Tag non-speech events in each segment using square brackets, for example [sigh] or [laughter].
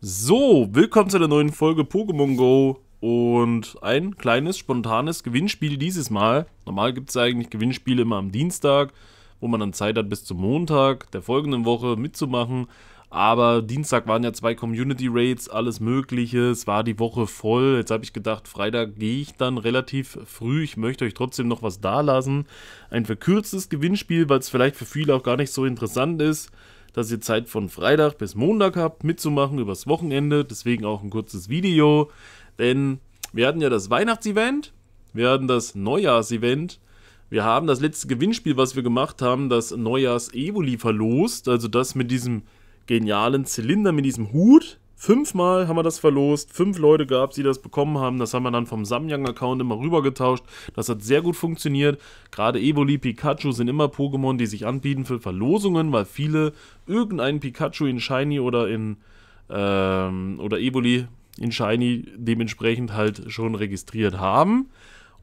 So, willkommen zu einer neuen Folge Pokémon Go und ein kleines, spontanes Gewinnspiel dieses Mal. Normal gibt es eigentlich Gewinnspiele immer am Dienstag, wo man dann Zeit hat bis zum Montag der folgenden Woche mitzumachen. Aber Dienstag waren ja zwei Community Raids, alles Mögliche, es war die Woche voll. Jetzt habe ich gedacht, Freitag gehe ich dann relativ früh. Ich möchte euch trotzdem noch was da lassen. Ein verkürztes Gewinnspiel, weil es vielleicht für viele auch gar nicht so interessant ist dass ihr Zeit von Freitag bis Montag habt, mitzumachen übers Wochenende. Deswegen auch ein kurzes Video. Denn wir hatten ja das Weihnachtsevent, wir hatten das Neujahrsevent. Wir haben das letzte Gewinnspiel, was wir gemacht haben, das Neujahrs-Evoli verlost. Also das mit diesem genialen Zylinder, mit diesem Hut. Fünfmal haben wir das verlost. Fünf Leute gab es, die das bekommen haben. Das haben wir dann vom Samyang-Account immer rübergetauscht. Das hat sehr gut funktioniert. Gerade Evoli, Pikachu sind immer Pokémon, die sich anbieten für Verlosungen, weil viele irgendeinen Pikachu in Shiny oder in ähm, oder Evoli in Shiny dementsprechend halt schon registriert haben.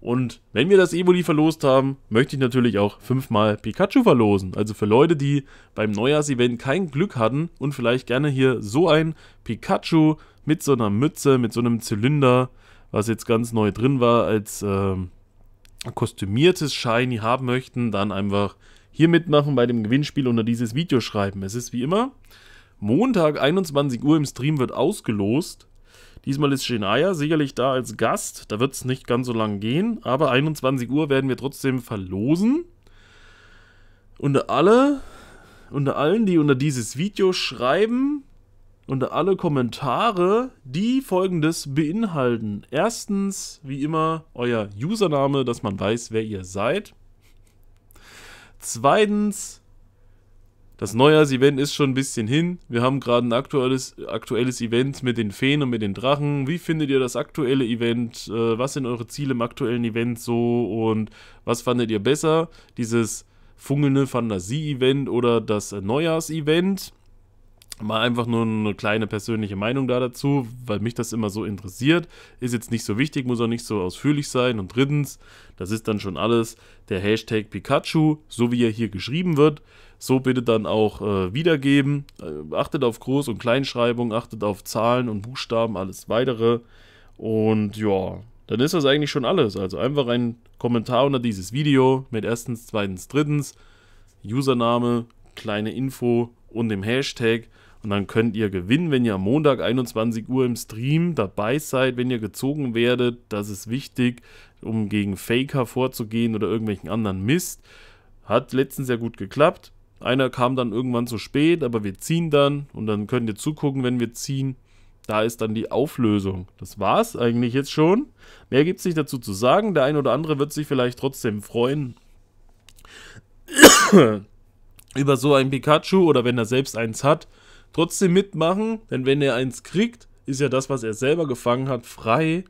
Und wenn wir das Evoli verlost haben, möchte ich natürlich auch fünfmal Pikachu verlosen. Also für Leute, die beim Neujahrsevent kein Glück hatten und vielleicht gerne hier so ein Pikachu mit so einer Mütze, mit so einem Zylinder, was jetzt ganz neu drin war, als äh, kostümiertes Shiny haben möchten, dann einfach hier mitmachen bei dem Gewinnspiel unter dieses Video schreiben. Es ist wie immer, Montag 21 Uhr im Stream wird ausgelost Diesmal ist Shania sicherlich da als Gast. Da wird es nicht ganz so lange gehen. Aber 21 Uhr werden wir trotzdem verlosen. Unter alle, unter allen, die unter dieses Video schreiben, unter alle Kommentare, die folgendes beinhalten. Erstens, wie immer, euer Username, dass man weiß, wer ihr seid. Zweitens, das Neujahrsevent ist schon ein bisschen hin. Wir haben gerade ein aktuelles, aktuelles Event mit den Feen und mit den Drachen. Wie findet ihr das aktuelle Event? Äh, was sind eure Ziele im aktuellen Event so? Und was fandet ihr besser? Dieses fungelnde Fantasie-Event oder das Neujahrsevent? Mal einfach nur eine kleine persönliche Meinung da dazu, weil mich das immer so interessiert. Ist jetzt nicht so wichtig, muss auch nicht so ausführlich sein. Und drittens, das ist dann schon alles, der Hashtag Pikachu, so wie er hier geschrieben wird, so bitte dann auch äh, wiedergeben. Äh, achtet auf Groß- und Kleinschreibung, achtet auf Zahlen und Buchstaben, alles weitere. Und ja, dann ist das eigentlich schon alles. Also einfach ein Kommentar unter dieses Video mit erstens, zweitens, drittens, Username, kleine Info und dem Hashtag und dann könnt ihr gewinnen, wenn ihr am Montag 21 Uhr im Stream dabei seid, wenn ihr gezogen werdet. Das ist wichtig, um gegen Faker vorzugehen oder irgendwelchen anderen Mist. Hat letztens sehr gut geklappt. Einer kam dann irgendwann zu spät, aber wir ziehen dann und dann könnt ihr zugucken, wenn wir ziehen. Da ist dann die Auflösung. Das war's eigentlich jetzt schon. Mehr gibt's nicht dazu zu sagen. Der ein oder andere wird sich vielleicht trotzdem freuen. [coughs] über so ein Pikachu oder wenn er selbst eins hat trotzdem mitmachen, denn wenn er eins kriegt, ist ja das, was er selber gefangen hat, frei.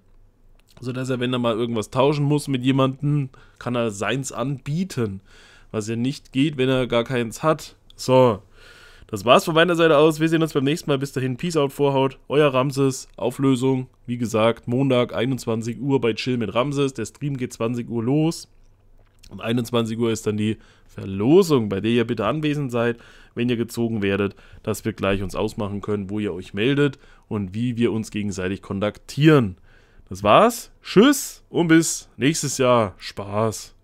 Sodass er, wenn er mal irgendwas tauschen muss mit jemandem, kann er seins anbieten. Was ja nicht geht, wenn er gar keins hat. So, das war's von meiner Seite aus. Wir sehen uns beim nächsten Mal. Bis dahin, Peace out, Vorhaut. Euer Ramses. Auflösung, wie gesagt, Montag, 21 Uhr bei Chill mit Ramses. Der Stream geht 20 Uhr los. Um 21 Uhr ist dann die Verlosung, bei der ihr bitte anwesend seid, wenn ihr gezogen werdet, dass wir gleich uns ausmachen können, wo ihr euch meldet und wie wir uns gegenseitig kontaktieren. Das war's. Tschüss und bis nächstes Jahr. Spaß.